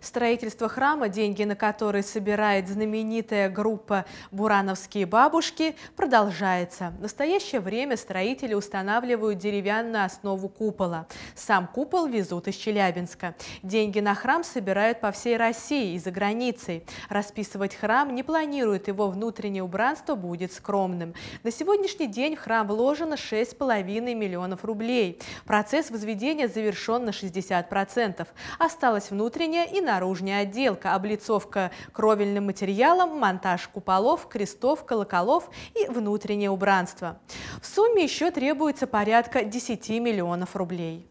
Строительство храма, деньги на который собирает знаменитая группа «Бурановские бабушки», продолжается. В настоящее время строители устанавливают деревянную основу купола. Сам купол везут из Челябинска. Деньги на храм собирают по всей России и за границей. Расписывать храм не планируют, его внутреннее убранство будет скромным. На сегодняшний день в храм вложено 6,5 миллионов рублей. Процесс возведения завершен на 60%. Осталось внутреннее и наружная отделка, облицовка кровельным материалом, монтаж куполов, крестов, колоколов и внутреннее убранство. В сумме еще требуется порядка 10 миллионов рублей.